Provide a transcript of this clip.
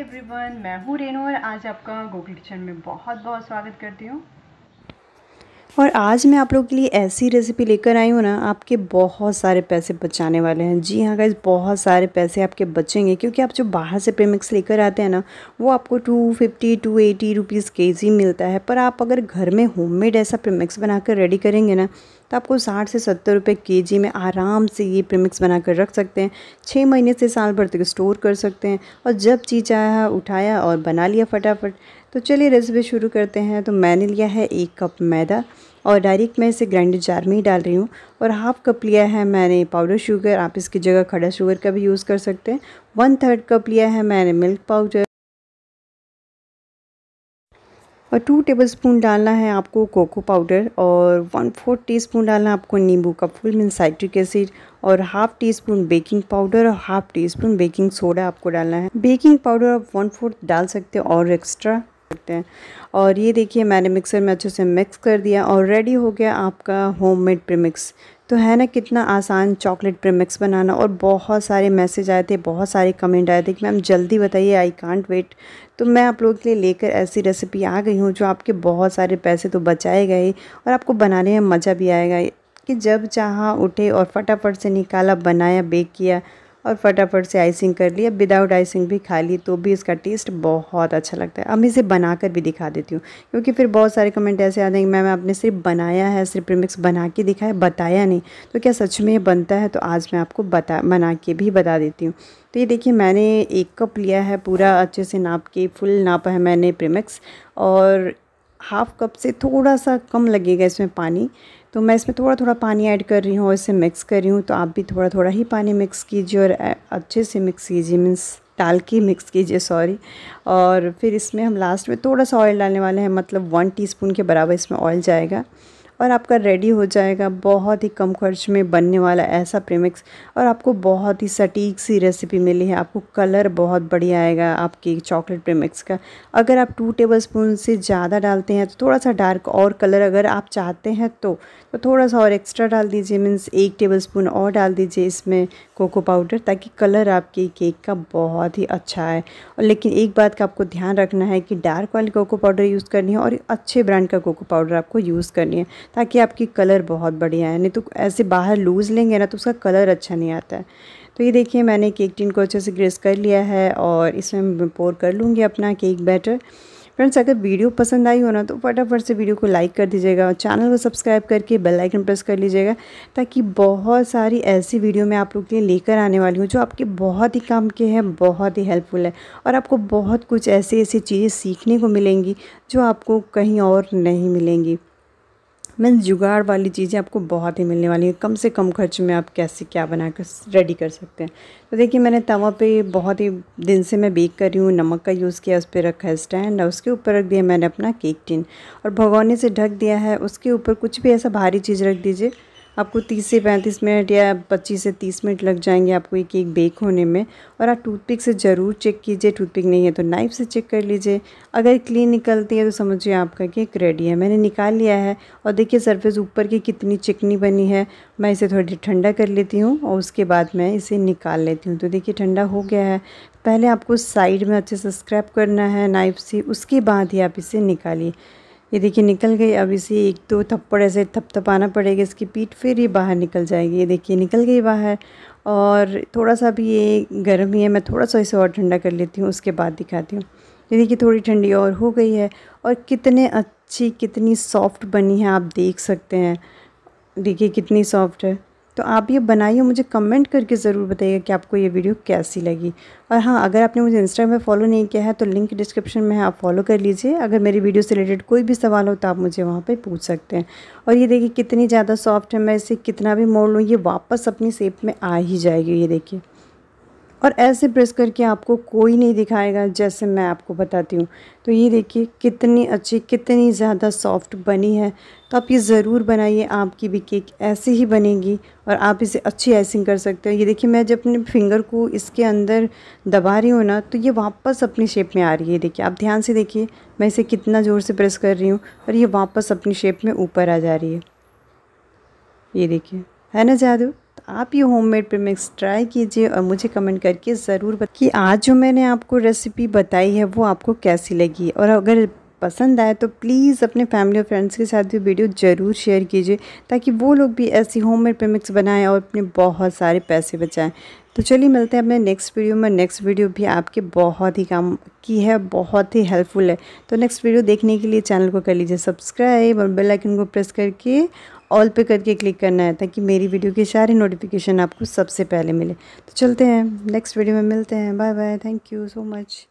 everyone मैं हूँ रेनू और आज आपका गोकुल किचन में बहुत बहुत स्वागत करती हूँ और आज मैं आप लोग के लिए ऐसी रेसिपी लेकर आई हूँ ना आपके बहुत सारे पैसे बचाने वाले हैं जी हाँ गाइज बहुत सारे पैसे आपके बचेंगे क्योंकि आप जो बाहर से प्रेमिक्स लेकर आते हैं ना वो आपको two fifty two eighty rupees के जी मिलता है पर आप अगर घर में होममेड ऐसा पेमिक्स बनाकर रेडी करेंगे ना तो आपको साठ से सत्तर रुपये के जी में आराम से ये प्रेमिक्स बना कर रख सकते हैं छः महीने से साल भर तक स्टोर कर सकते हैं और जब चीज आया हाँ, उठाया और बना लिया फटाफट तो चलिए रेसिपी शुरू करते हैं तो मैंने लिया है एक कप मैदा और डायरेक्ट मैं इसे ग्राइंडर जार में ही डाल रही हूँ और हाफ़ कप लिया है मैंने पाउडर शुगर आप इसकी जगह खड़ा शुगर का भी यूज़ कर सकते हैं वन थर्ड कप लिया है मैंने मिल्क पाउडर और टू टेबल स्पून डालना है आपको कोको पाउडर और वन फोर्थ टी स्पून डालना आपको नींबू का फुल मिन साइट्रिक एसिड और half teaspoon baking powder और half teaspoon baking soda आपको डालना है बेकिंग पाउडर आप वन फोर्थ डाल सकते हैं और एक्स्ट्रा सकते हैं और ये देखिए मैंने मिक्सर में अच्छे से मिक्स कर दिया और रेडी हो गया आपका होममेड प्रीमिक्स तो है ना कितना आसान चॉकलेट प्रीमिक्स बनाना और बहुत सारे मैसेज आए थे बहुत सारे कमेंट आए थे कि मैम जल्दी बताइए आई कांट वेट तो मैं आप लोगों के लिए लेकर ऐसी रेसिपी आ गई हूँ जो आपके बहुत सारे पैसे तो बचाए गए और आपको बनाने में मज़ा भी आएगा कि जब चाह उठे और फटाफट से निकाला बनाया बेक किया और फटाफट से आइसिंग कर ली अब विदाउट आइसिंग भी खा ली तो भी इसका टेस्ट बहुत अच्छा लगता है अब इसे बना कर भी दिखा देती हूँ क्योंकि फिर बहुत सारे कमेंट ऐसे आते हैं कि मैम आपने सिर्फ बनाया है सिर्फ प्रीमिक्स बना के दिखा है बताया नहीं तो क्या सच में ये बनता है तो आज मैं आपको बता बना के भी बता देती हूँ तो ये देखिए मैंने एक कप लिया है पूरा अच्छे से नाप के फुल नापा है मैंने प्रीमिक्स और हाफ़ कप से थोड़ा सा कम लगेगा इसमें पानी तो मैं इसमें थोड़ा थोड़ा पानी ऐड कर रही हूँ और इसे मिक्स कर रही हूँ तो आप भी थोड़ा थोड़ा ही पानी मिक्स कीजिए और अच्छे से मिक्स कीजिए मीन्स डाल के मिक्स कीजिए सॉरी और फिर इसमें हम लास्ट में थोड़ा सा ऑयल डालने वाले हैं मतलब वन टीस्पून के बराबर इसमें ऑयल जाएगा और आपका रेडी हो जाएगा बहुत ही कम खर्च में बनने वाला ऐसा प्रीमिक्स और आपको बहुत ही सटीक सी रेसिपी मिली है आपको कलर बहुत बढ़िया आएगा आपके चॉकलेट प्रीमिक्स का अगर आप टू टेबल स्पून से ज़्यादा डालते हैं तो थोड़ा सा डार्क और कलर अगर आप चाहते हैं तो तो थोड़ा सा और एक्स्ट्रा डाल दीजिए मीन्स एक टेबल स्पून और डाल दीजिए इसमें कोको पाउडर ताकि कलर आपके केक का बहुत ही अच्छा आए और लेकिन एक बात का आपको ध्यान रखना है कि डार्क वाली कोको पाउडर यूज़ करनी है और अच्छे ब्रांड का कोको पाउडर आपको यूज़ करनी है ताकि आपकी कलर बहुत बढ़िया है नहीं तो ऐसे बाहर लूज़ लेंगे ना तो उसका कलर अच्छा नहीं आता है तो ये देखिए मैंने केक टिन को अच्छे से ग्रेस कर लिया है और इसमें मैं पोर कर लूँगी अपना केक बैटर फ्रेंड्स अगर वीडियो पसंद आई हो ना तो फटाफट से वीडियो को लाइक कर दीजिएगा और चैनल को सब्सक्राइब करके बेल आइकन प्रेस कर लीजिएगा ताकि बहुत सारी ऐसी वीडियो मैं आप लोग के लिए लेकर आने वाली हूँ जो आपके बहुत ही काम के हैं बहुत ही हेल्पफुल है और आपको बहुत कुछ ऐसी ऐसी चीज़ें सीखने को मिलेंगी जो आपको कहीं और नहीं मिलेंगी मीन्स जुगाड़ वाली चीज़ें आपको बहुत ही मिलने वाली हैं कम से कम खर्च में आप कैसे क्या बना कर रेडी कर सकते हैं तो देखिए मैंने तवा पे बहुत ही दिन से मैं बेक कर रही हूँ नमक का यूज़ किया उस पर रखा है स्टैंड और उसके ऊपर रख दिया मैंने अपना केक टिन और भगौने से ढक दिया है उसके ऊपर कुछ भी ऐसा भारी चीज़ रख दीजिए आपको 30 से 35 मिनट या 25 से 30 मिनट लग जाएंगे आपको ये केक बेक होने में और आप टूथपिक से ज़रूर चेक कीजिए टूथपिक नहीं है तो नाइफ़ से चेक कर लीजिए अगर क्लीन निकलती है तो समझिए आपका कि एक रेडी है मैंने निकाल लिया है और देखिए सरफेस ऊपर की कितनी चिकनी बनी है मैं इसे थोड़ी देर ठंडा कर लेती हूँ और उसके बाद मैं इसे निकाल लेती हूँ तो देखिए ठंडा हो गया है पहले आपको साइड में अच्छे से स्क्रैप करना है नाइफ़ से उसके बाद ही आप इसे निकालिए ये देखिए निकल गई अब इसे एक दो तो थप्पड़ ऐसे थपथपाना पड़ेगा इसकी पीठ फिर ये बाहर निकल जाएगी ये देखिए निकल गई बाहर और थोड़ा सा भी ये गर्म ही है मैं थोड़ा सा इसे और ठंडा कर लेती हूँ उसके बाद दिखाती हूँ ये देखिए थोड़ी ठंडी और हो गई है और कितने अच्छी कितनी सॉफ्ट बनी है आप देख सकते हैं देखिए कितनी सॉफ्ट है तो आप ये बनाइए मुझे कमेंट करके ज़रूर बताइए कि आपको ये वीडियो कैसी लगी और हाँ अगर आपने मुझे इंस्टाग्राम पर फॉलो नहीं किया है तो लिंक डिस्क्रिप्शन में है आप फॉलो कर लीजिए अगर मेरी वीडियो से रिलेटेड कोई भी सवाल हो तो आप मुझे वहाँ पर पूछ सकते हैं और ये देखिए कितनी ज़्यादा सॉफ्ट है मैं इसे कितना भी मोड़ लूँ ये वापस अपनी सेप में आ ही जाएगी ये देखिए और ऐसे प्रेस करके आपको कोई नहीं दिखाएगा जैसे मैं आपको बताती हूँ तो ये देखिए कितनी अच्छी कितनी ज़्यादा सॉफ्ट बनी है तो आप ये ज़रूर बनाइए आपकी भी केक ऐसे ही बनेगी और आप इसे अच्छी आइसिंग कर सकते हैं ये देखिए मैं जब अपने फिंगर को इसके अंदर दबा रही हूँ ना तो ये वापस अपनी शेप में आ रही है देखिए आप ध्यान से देखिए मैं इसे कितना ज़ोर से प्रेस कर रही हूँ और ये वापस अपनी शेप में ऊपर आ जा रही है ये देखिए है ना जादू आप ये होममेड मेड प्रीमिक्स ट्राई कीजिए और मुझे कमेंट करके ज़रूर बता कि आज जो मैंने आपको रेसिपी बताई है वो आपको कैसी लगी और अगर पसंद आए तो प्लीज़ अपने फैमिली और फ्रेंड्स के साथ भी वीडियो ज़रूर शेयर कीजिए ताकि वो लोग भी ऐसी होममेड पेमिक्स बनाएं और अपने बहुत सारे पैसे बचाएं तो चलिए मिलते हैं अपने नेक्स्ट वीडियो में नेक्स्ट वीडियो भी आपके बहुत ही काम की है बहुत ही हेल्पफुल है तो नेक्स्ट वीडियो देखने के लिए चैनल को कर लीजिए सब्सक्राइब और बेल आइकन को प्रेस करके ऑल पे करके क्लिक करना है ताकि मेरी वीडियो के सारे नोटिफिकेशन आपको सबसे पहले मिले तो चलते हैं नेक्स्ट वीडियो में मिलते हैं bye bye thank you so much